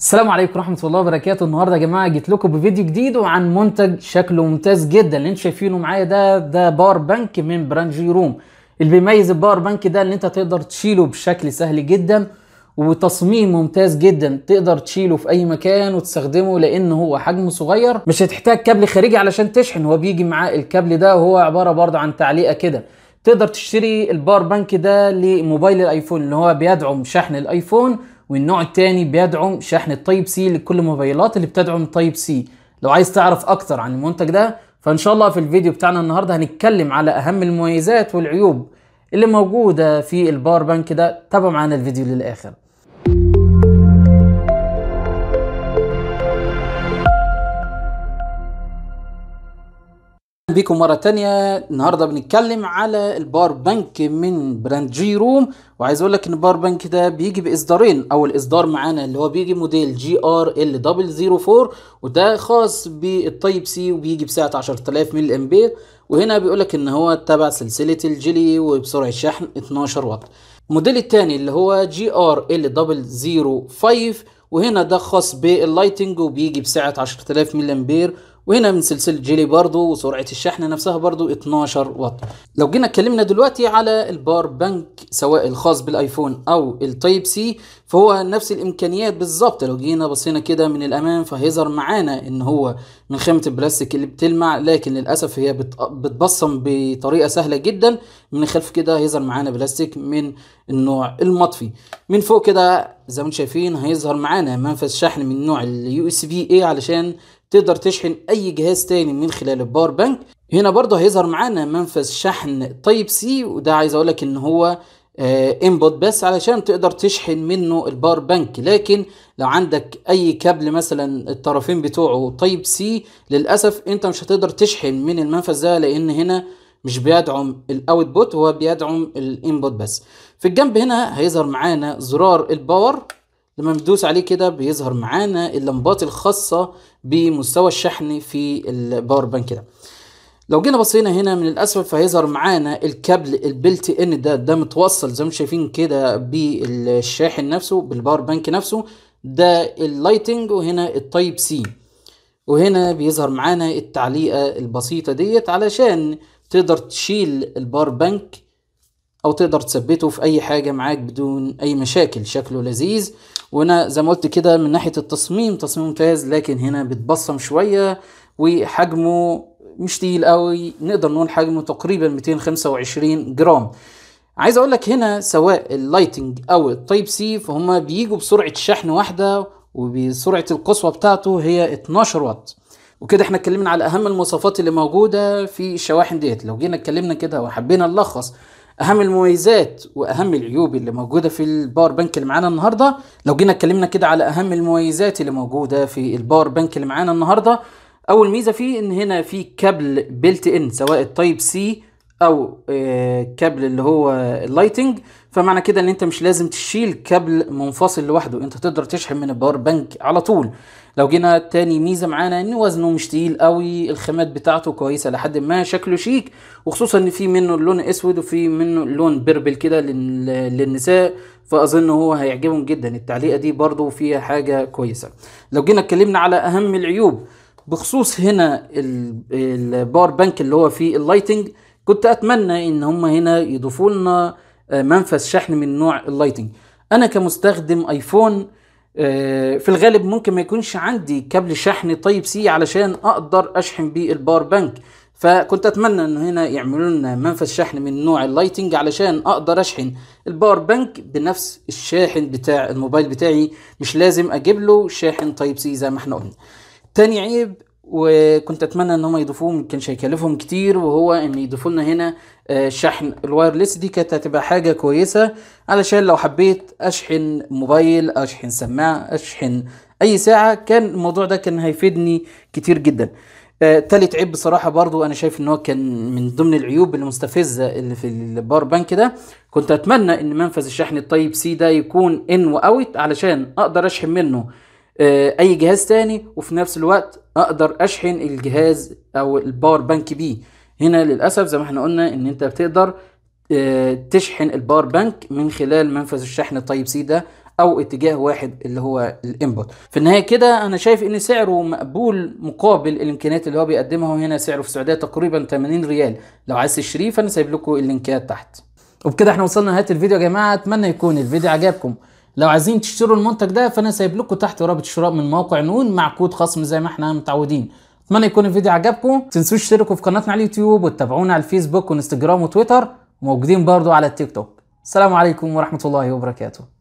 السلام عليكم ورحمه الله وبركاته النهارده يا جماعه جيت لكم بفيديو جديد وعن منتج شكله ممتاز جدا اللي انتم شايفينه معايا ده ده باور بانك من براند جيروم اللي بيميز الباور بانك ده ان انت تقدر تشيله بشكل سهل جدا وتصميم ممتاز جدا تقدر تشيله في اي مكان وتستخدمه لان هو حجمه صغير مش هتحتاج كابل خارجي علشان تشحن هو بيجي معاه الكابل ده وهو عباره برضه عن تعليقه كده تقدر تشتري الباور بانك ده لموبايل الايفون اللي هو بيدعم شحن الايفون والنوع الثاني بيدعم شحن التايب سي لكل الموبايلات اللي بتدعم التايب سي لو عايز تعرف اكتر عن المنتج ده فان شاء الله في الفيديو بتاعنا النهارده هنتكلم على اهم المميزات والعيوب اللي موجوده في الباور بانك ده تابعوا معانا الفيديو للاخر بيكم مرة تانية النهاردة بنتكلم على البار بنك من براند جي روم وعايز اقول لك ان البار بنك ده بيجي باصدارين اول اصدار معانا اللي هو بيجي موديل جي ار ال زيرو فور وده خاص بالتايب سي وبيجي بسعة 10000 ملي امبير وهنا بيقول لك ان هو تبع سلسلة الجيلي وبسرعة شحن 12 واط الموديل التاني اللي هو جي ار ال زيرو فايف وهنا ده خاص باللايتنج وبيجي بسعة 10000 ملي امبير وهنا من سلسله جيلي برضو وسرعه الشحن نفسها برضو 12 واط لو جينا اتكلمنا دلوقتي على الباور بانك سواء الخاص بالايفون او التايب سي فهو نفس الامكانيات بالظبط لو جينا بصينا كده من الامام فهيظهر معانا ان هو من خامه البلاستيك اللي بتلمع لكن للاسف هي بتبصم بطريقه سهله جدا من الخلف كده هيظهر معانا بلاستيك من النوع المطفي من فوق كده زي ما انتم شايفين هيظهر معانا منفذ شحن من نوع اليو اس بي اي علشان تقدر تشحن اي جهاز تاني من خلال الباور بانك هنا برضه هيظهر معانا منفذ شحن تايب سي وده عايز اقولك ان هو انبوت آه، بس علشان تقدر تشحن منه الباور بانك لكن لو عندك اي كابل مثلا الطرفين بتوعه تايب سي للاسف انت مش هتقدر تشحن من المنفذ ده لان هنا مش بيدعم الاوتبوت هو بيدعم الانبوت بس في الجنب هنا هيظهر معانا زرار الباور لما بندوس عليه كده بيظهر معانا اللمبات الخاصة بمستوى الشحن في الباور بانك ده لو جينا بصينا هنا من الاسفل فهيظهر معانا الكابل البلت ان ده ده متوصل زي ما شايفين كده بالشاحن نفسه بالباور بانك نفسه ده اللايتنج وهنا التايب سي وهنا بيظهر معانا التعليقه البسيطه ديت علشان تقدر تشيل الباور بانك او تقدر تثبته في اي حاجه معاك بدون اي مشاكل شكله لذيذ وهنا زي ما قلت كده من ناحيه التصميم تصميم ممتاز لكن هنا بتبصم شويه وحجمه مش تقيل قوي نقدر نقول حجمه تقريبا 225 جرام عايز اقول لك هنا سواء اللايتنج او التايب سي فهم بيجوا بسرعه شحن واحده وبسرعه القصوى بتاعته هي 12 واط وكده احنا اتكلمنا على اهم المواصفات اللي موجوده في الشواحن ديت لو جينا اتكلمنا كده وحبينا نلخص اهم المميزات واهم العيوب اللي موجوده في الباور بانك اللي معانا النهارده لو جينا اتكلمنا كده على اهم المميزات اللي موجوده في الباور بانك اللي معانا النهارده اول ميزه فيه ان هنا في كابل بيلت ان سواء التايب سي او آه، كابل اللي هو اللايتنج فمعنى كده ان انت مش لازم تشيل كابل منفصل لوحده انت تقدر تشحن من الباور بانك على طول لو جينا تاني ميزه معانا ان وزنه مش تقيل قوي الخامات بتاعته كويسه لحد ما شكله شيك وخصوصا ان في منه اللون اسود وفي منه اللون بيربل كده للنساء فاظن هو هيعجبهم جدا التعليقه دي برضو فيها حاجه كويسه لو جينا اتكلمنا على اهم العيوب بخصوص هنا الباور بانك اللي هو فيه اللايتنج كنت اتمنى ان هم هنا يضيفوا لنا آه، منفذ شحن من نوع اللايتنج انا كمستخدم ايفون آه، في الغالب ممكن ما يكونش عندي كابل شحن طيب سي علشان اقدر اشحن بيه الباور بانك فكنت اتمنى ان هنا يعملوا لنا منفذ شحن من نوع اللايتنج علشان اقدر اشحن الباور بانك بنفس الشاحن بتاع الموبايل بتاعي مش لازم اجيب له شاحن تايب سي زي ما احنا قلنا تاني عيب وكنت اتمنى ان هم يضيفوه ممكن هيكلفهم كتير وهو ان يضيفوا لنا هنا آه، شحن الوايرلس دي كانت هتبقى حاجه كويسه علشان لو حبيت اشحن موبايل اشحن سماعه اشحن اي ساعه كان الموضوع ده كان هيفيدني كتير جدا آه، تالت عيب بصراحة برضو أنا شايف إن هو كان من ضمن العيوب المستفزة اللي في الباور بانك ده كنت أتمنى إن منفذ الشحن الطيب سي ده يكون إن وأوت علشان أقدر أشحن منه آه، اي جهاز تاني وفي نفس الوقت اقدر اشحن الجهاز او الباور بانك بيه هنا للاسف زي ما احنا قلنا ان انت بتقدر آه، تشحن الباور بانك من خلال منفذ الشحن التايب سي ده او اتجاه واحد اللي هو الانبوت في النهايه كده انا شايف ان سعره مقبول مقابل الامكانيات اللي هو بيقدمها هنا سعره في السعوديه تقريبا 80 ريال لو عايز تشتريه فانا سايب لكم اللينكات تحت وبكده احنا وصلنا لنهايه الفيديو يا جماعه اتمنى يكون الفيديو عجبكم لو عايزين تشتروا المنتج ده فانا سايب لكم تحت رابط الشراء من موقع نون مع كود خصم زي ما احنا متعودين اتمنى يكون الفيديو عجبكم تنسوش تشتركوا في قناتنا على اليوتيوب وتتابعونا على الفيسبوك وانستجرام وتويتر وموجودين برضو على التيك توك السلام عليكم ورحمه الله وبركاته